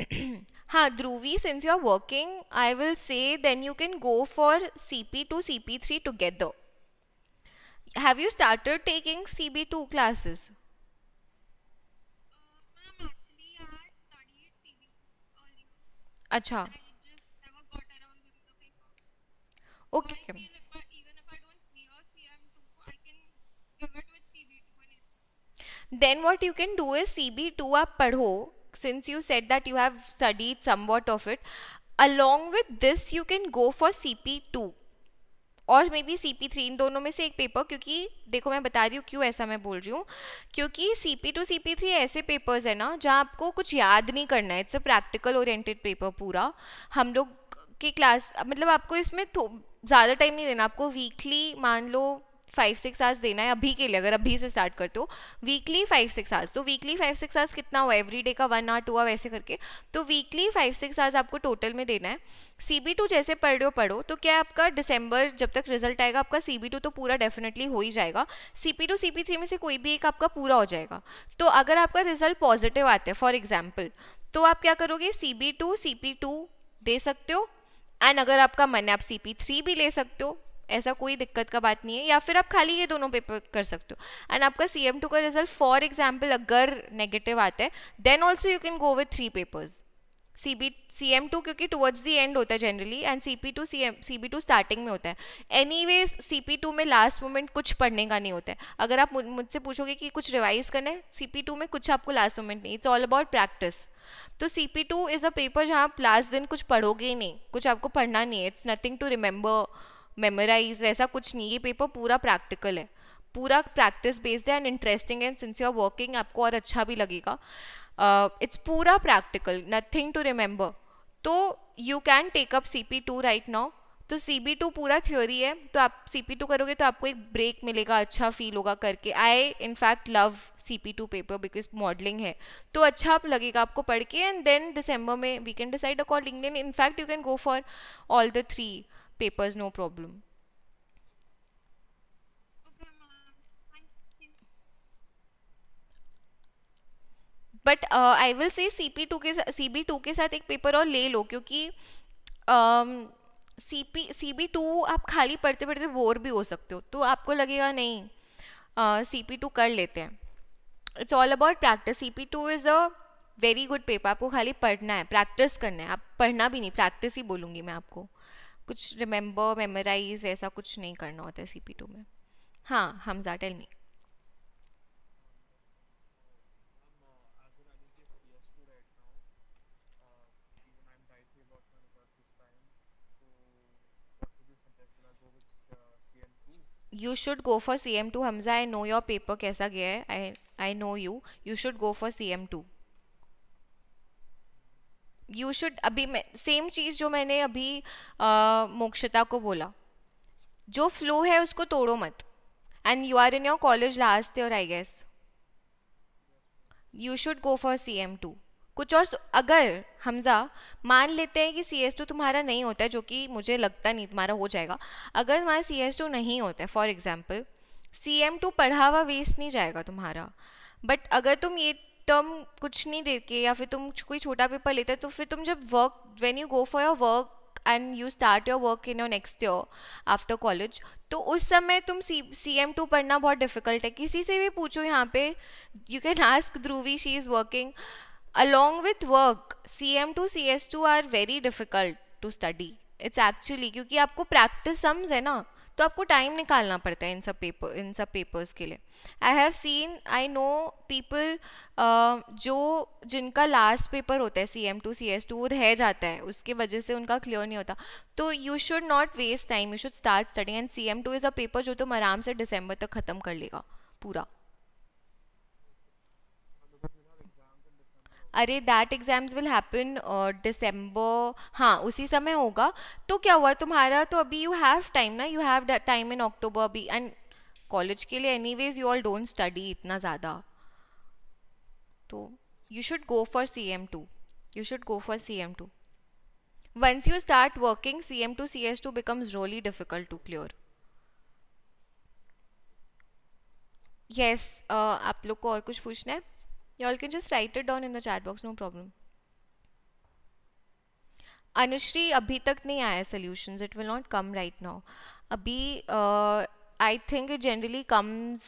हाँ Dhruvi since you are working I will say then you can go for C P two C P three together have you start taking C B two classes अच्छा okay okay you can do a C B two आप पढ़ो since you said that you have studied somewhat of it, along with this you can go for CP2 और maybe C P three इन दोनों में से एक पेपर क्योंकि देखो मैं बता रही हूँ क्यों ऐसा मैं बोल रही हूँ क्योंकि C P two C P three ऐसे पेपर्स हैं ना जहाँ आपको कुछ याद नहीं करना है it's a practical oriented paper पूरा हम लोग की क्लास मतलब आपको इसमें ज़्यादा टाइम नहीं देना आपको वीकली मान लो फाइव सिक्स आवर्स देना है अभी के लिए अगर अभी से स्टार्ट करते हो वीकली फाइव सिक्स आवर्स तो वीकली फाइव सिक्स आवर्स कितना हुआ एवरी डे का वन आवर टू आवर ऐसे करके तो वीकली फाइव सिक्स आवर्स आपको टोटल में देना है सी बी टू जैसे पढ़ रहे हो पढ़ो तो क्या आपका दिसंबर जब तक रिजल्ट आएगा आपका सी बी टू तो पूरा डेफिनेटली हो ही जाएगा C P two C P three में से कोई भी एक आपका पूरा हो जाएगा तो अगर आपका रिजल्ट पॉजिटिव आता है फॉर एग्जाम्पल तो आप क्या करोगे C B two C P two दे सकते हो एंड अगर आपका मन है आप सी पी थ्री भी ले सकते हो ऐसा कोई दिक्कत का बात नहीं है या फिर आप खाली ये दोनों पेपर कर सकते हो एंड आपका सी एम टू का रिजल्ट फॉर एग्जाम्पल अगर नेगेटिव आता है then also you can go with three papers C B C M two क्योंकि टुवर्ड्स दी एंड होता है generally and C P two C M C B two starting में होता है anyways C P two में लास्ट मोमेंट कुछ पढ़ने का नहीं होता है अगर आप मुझसे पूछोगे कि कुछ रिवाइज करना है सी पी टू में कुछ आपको लास्ट मोमेंट नहीं इट्स ऑल अबाउट प्रैक्टिस तो C P two is a paper जहाँ आप लास्ट दिन कुछ पढ़ोगे ही नहीं कुछ आपको पढ़ना नहीं है it's nothing to remember memorise वैसा कुछ नहीं ये पेपर पूरा प्रैक्टिकल है पूरा प्रैक्टिस बेस्ड है and interesting and since you're working आपको और अच्छा भी लगेगा इट्स uh, पूरा प्रैक्टिकल नथिंग टू रिमेंबर तो you can take up C P two right now तो सी बी टू पूरा थ्योरी है तो आप सी पी टू करोगे तो आपको एक ब्रेक मिलेगा अच्छा फील होगा करके I in fact love C P two paper because modelling है तो अच्छा आप लगेगा आपको पढ़ के एंड देन दिसंबर में we can decide accordingly in fact you can go for all the three papers no problem but I will see C P two के सी बी टू के साथ एक पेपर और ले लो क्योंकि C P C B two आप खाली पढ़ते पढ़ते बोर भी हो सकते हो तो आपको लगेगा नहीं सी पी टू कर लेते हैं it's all about practice C P two is a very good paper आपको खाली पढ़ना है प्रैक्टिस करना है आप पढ़ना भी नहीं प्रैक्टिस ही बोलूँगी मैं आपको कुछ रिमेंबर मेमोराइज वैसा कुछ नहीं करना होता है सी पी टू में हाँ Hamza tell me you should go for CM2 Hamza I know your paper कैसा गया है I I know you you should go for CM2 you should अभी मैं सेम चीज़ जो मैंने अभी मोक्षता को बोला जो फ्लो है उसको तोड़ो मत and you are in your college last year I guess you should go for C M two कुछ और अगर हमजा मान लेते हैं कि सी एस टू तुम्हारा नहीं होता है जो कि मुझे लगता नहीं तुम्हारा हो जाएगा अगर तुम्हारा सी एस टू नहीं होता है for example C M two पढ़ा हुआ वेस्ट नहीं जाएगा तुम्हारा बट अगर तुम ये टर्म कुछ नहीं देके या फिर तुम कोई छोटा पेपर लेते तो फिर तुम जब work when you go for your work and you start your work in your next year after college तो उस समय तुम सी सी एम टू पढ़ना बहुत डिफिकल्ट है किसी से भी पूछो यहाँ पे you can ask Dhruvi she is working with work C M two C S two are very difficult to study it's actually क्योंकि आपको प्रैक्टिस सम्स है ना तो आपको टाइम निकालना पड़ता है इन सब पेपर इन सब पेपर्स के लिए I have seen I know people जो जिनका लास्ट पेपर होता है C M two C S two वो रह जाता है उसके वजह से उनका क्लियर नहीं होता तो you should not waste time you should start study and C M two is a paper जो तुम आराम से डिसम्बर तक ख़त्म कर लेगा पूरा अरे that exams will happen December हाँ उसी समय होगा तो क्या हुआ तुम्हारा तो अभी यू हैव टाइम ना you have time in October अभी एंड कॉलेज के लिए anyways you all don't study इतना ज़्यादा तो you should go for C M two you should go for C M two you start working C M two C S two becomes difficult difficult to clear yes आप लोग को और कुछ पूछना है you all can just write it down in the chat box no problem Anushree अभी तक नहीं आया solutions it will not come right now अभी I think it generally comes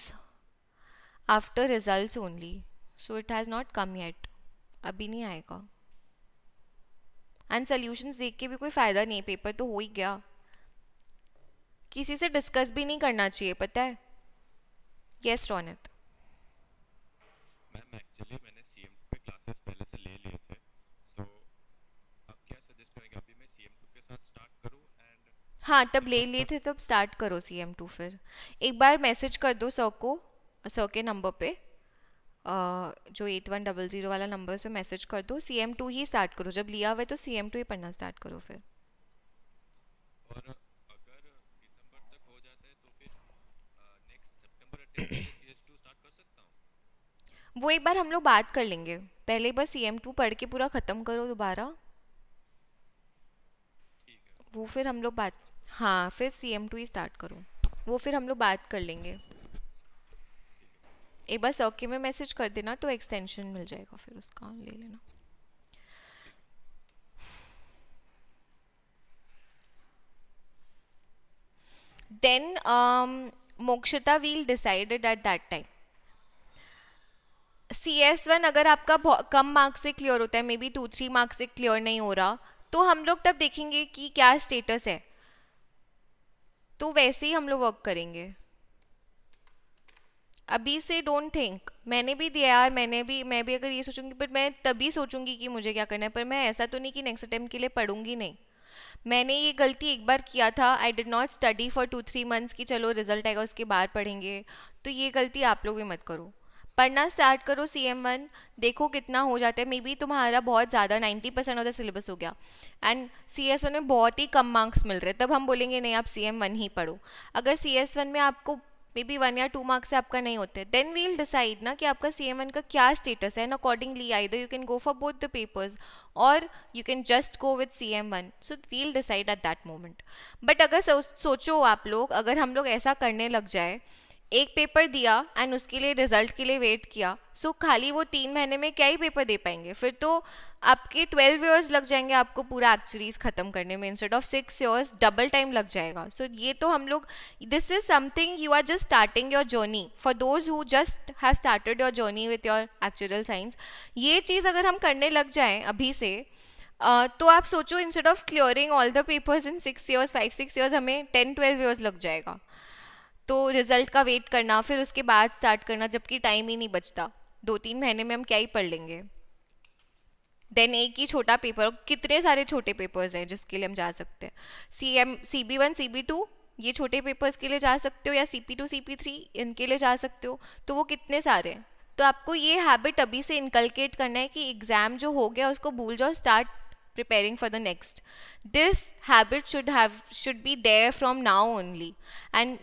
after results only so it has not come yet अभी नहीं आएगा एंड सोल्यूशंस देख के भी कोई फ़ायदा नहीं पेपर तो हो ही गया किसी से डिस्कस भी नहीं करना चाहिए पता है येस रॉनित इसीलिए मैंने सी एम पे क्लासेस पहले से ले लिए थे सो आप क्या सजेस्ट करेंगे अभी मैं सी एम के साथ स्टार्ट करूँ एंड हाँ तब ले लिए थे तब स्टार्ट करो सी एम टू फिर एक बार मैसेज कर दो सर को सर के नंबर पे जो एट वन डबल ज़ीरो वाला नंबर से मैसेज कर दो सी एम टू ही स्टार्ट करो जब लिया हुआ है तो सी एम टू ही पढ़ना स्टार्ट करो फिर और अगर दिसंबर तक हो तो फिर नेक्स्ट सितंबर वो एक बार हम लोग बात कर लेंगे पहले बस ई एम टू पढ़ के पूरा ख़त्म करो दोबारा वो फिर हम लोग बात हाँ फिर सी एम टू ही स्टार्ट करो वो फिर हम लोग बात कर लेंगे एक बार सौके में मैसेज कर देना तो एक्सटेंशन मिल जाएगा फिर उसका ले लेना then um, Mokshata we'll decided at that time C S one अगर आपका कम मार्क्स से क्लियर होता है maybe two three marks से क्लियर नहीं हो रहा तो हम लोग तब देखेंगे कि क्या स्टेटस है तो वैसे ही हम लोग वर्क करेंगे अभी से डोंट थिंक मैंने भी दिया यार मैंने भी मैं भी अगर ये सोचूंगी पर मैं तभी सोचूंगी कि मुझे क्या करना है पर मैं ऐसा तो नहीं कि नेक्स्ट अटैम्प्ट के लिए पढ़ूंगी नहीं मैंने ये गलती एक बार किया था I did not study for two three months कि चलो रिजल्ट आएगा उसके बाद पढ़ेंगे तो ये गलती आप लोग भी मत करो पढ़ना स्टार्ट करो सी एम वन देखो कितना हो जाता है मे बी तुम्हारा बहुत ज़्यादा ninety percent of the syllabus हो गया एंड सी एस वन में बहुत ही कम मार्क्स मिल रहे तब हम बोलेंगे नहीं आप सी एम वन ही पढ़ो अगर सी एस वन में आपको मे बी वन या टू मार्क्स से आपका नहीं होते देन वील डिसाइड ना कि आपका सी एम वन का क्या स्टेटस है and accordingly I the you can go for both the papers और you can just go with C M one so we'll decide at that moment but अगर सोचो आप लोग अगर हम लोग ऐसा करने लग जाए एक पेपर दिया एंड उसके लिए रिजल्ट के लिए वेट किया सो so, खाली वो तीन महीने में क्या ही पेपर दे पाएंगे फिर तो आपके ट्वेल्व ईयर्स लग जाएंगे आपको पूरा एक्चुरीज ख़त्म करने में instead of six years double time लग जाएगा सो so, ये तो हम लोग this is something you are just starting your journey for those who just have started your journey with your actual science ये चीज़ अगर हम करने लग जाएँ अभी से Uh, तो आप सोचो instead of clearing all the papers in six years five six years हमें टेन ट्वेल्व ईयर्स लग जाएगा तो रिजल्ट का वेट करना फिर उसके बाद स्टार्ट करना जबकि टाइम ही नहीं बचता दो तीन महीने में हम क्या ही पढ़ लेंगे देन एक ही छोटा पेपर कितने सारे छोटे पेपर्स हैं जिसके लिए हम जा सकते हैं C M C B one C B two ये छोटे पेपर्स के लिए जा सकते हो या C P two C P three इनके लिए जा सकते हो तो वो कितने सारे हैं तो आपको ये हैबिट अभी से इनकलकेट करना है कि एग्ज़ाम जो हो गया उसको भूल जाओ start preparing for the next this habit should have should be there from now only and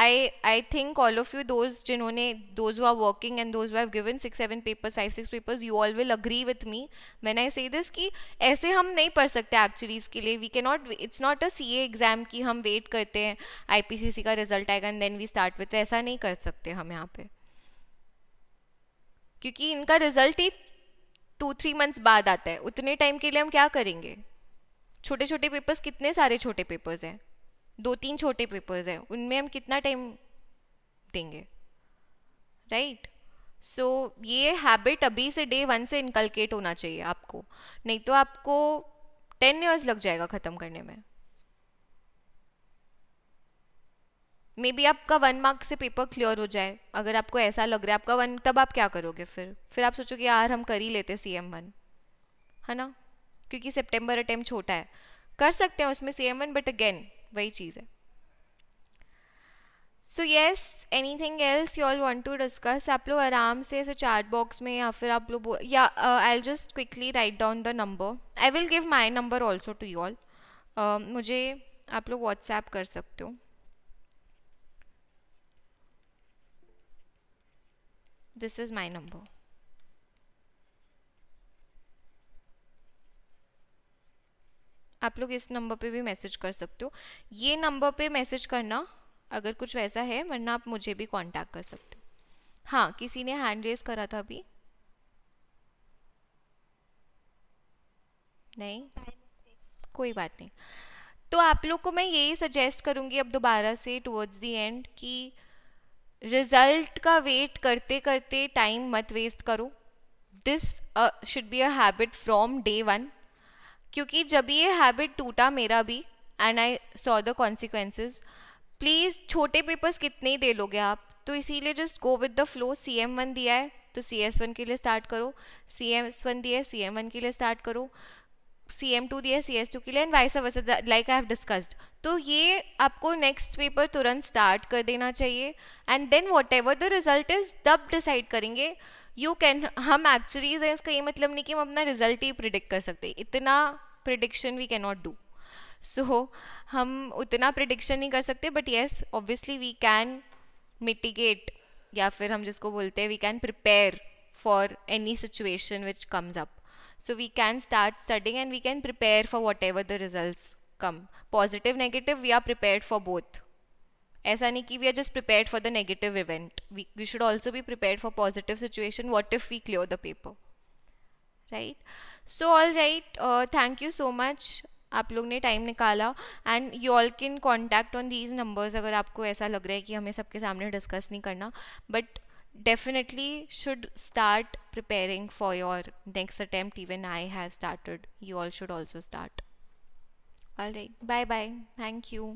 I I think all of you those जिन्होंने those who are working and those who have given six seven papers five six papers you all will agree with me when I say this कि ऐसे हम नहीं पढ़ सकते एक्चुअलीज के लिए we cannot it's not a CA exam की हम wait करते हैं IPCC का result आएगा and then we start with ऐसा नहीं कर सकते हम यहाँ पे क्योंकि इनका रिजल्ट ही टू थ्री मंथ्स बाद आता है उतने टाइम के लिए हम क्या करेंगे छोटे छोटे पेपर्स कितने सारे छोटे पेपर्स हैं दो तीन छोटे पेपर्स हैं उनमें हम कितना टाइम देंगे राइट right? सो so, ये हैबिट अभी से डे वन से इनकलकेट होना चाहिए आपको नहीं तो आपको टेन ईयर्स लग जाएगा ख़त्म करने में मे बी आपका वन मार्क से पेपर क्लियर हो जाए अगर आपको ऐसा लग रहा है आपका वन तब आप क्या करोगे फिर फिर आप सोचोगे यार हम कर ही लेते सी एम वन है ना क्योंकि सेप्टेम्बर अटैम्प्ट छोटा है कर सकते हैं उसमें C M one but again वही चीज़ है so yes anything else you all want to discuss आप लोग आराम से ऐसे चार्ट बॉक्स में या फिर आप लोग या I just quickly write down the number I will give my number also to you all मुझे आप लोग व्हाट्सएप कर सकते हो दिस इज़ माई नंबर आप लोग इस नंबर पे भी मैसेज कर सकते हो ये नंबर पे मैसेज करना अगर कुछ वैसा है वरना आप मुझे भी कांटेक्ट कर सकते हो हाँ किसी ने हैंड रेस करा था अभी नहीं कोई बात नहीं तो आप लोग को मैं यही सजेस्ट करूँगी अब दोबारा से टुवर्ड्स दी एंड कि रिजल्ट का वेट करते करते टाइम मत वेस्ट करो this should be a habit from day one क्योंकि जब ये हैबिट टूटा मेरा भी and I saw the consequences please छोटे पेपर्स कितने ही दे लोगे आप तो इसीलिए just go with the flow C M one दिया है तो सी एस वन के लिए स्टार्ट करो सी एम एस वन दिया है सी एम वन के लिए स्टार्ट करो सी एम टू दिया है सी एस टू के लिए and vice versa like I have discussed तो ये आपको नेक्स्ट पेपर तुरंत स्टार्ट कर देना चाहिए and then whatever the result is तब डिसाइड करेंगे यू कैन हम एक्चुअली से इसका ये मतलब नहीं कि हम अपना रिजल्ट ही प्रिडिक्ट कर सकते इतना prediction we can not do so हम उतना प्रिडिक्शन नहीं कर सकते but yes obviously we can mitigate या फिर हम जिसको बोलते हैं we can prepare for any situation which comes up so we can start studying and we can prepare for whatever the result come positive negative we are prepare for both ऐसा नहीं कि we are just prepare for the negative event we should also be prepare for positive situation what if we clear the paper right so all right thank you so much आप लोग ने टाइम निकाला and you all can contact on these numbers अगर आपको ऐसा लग रहा है कि हमें सबके सामने डिस्कस नहीं करना but definitely should start preparing for your next attempt even i have started you all should also start all right bye bye thank you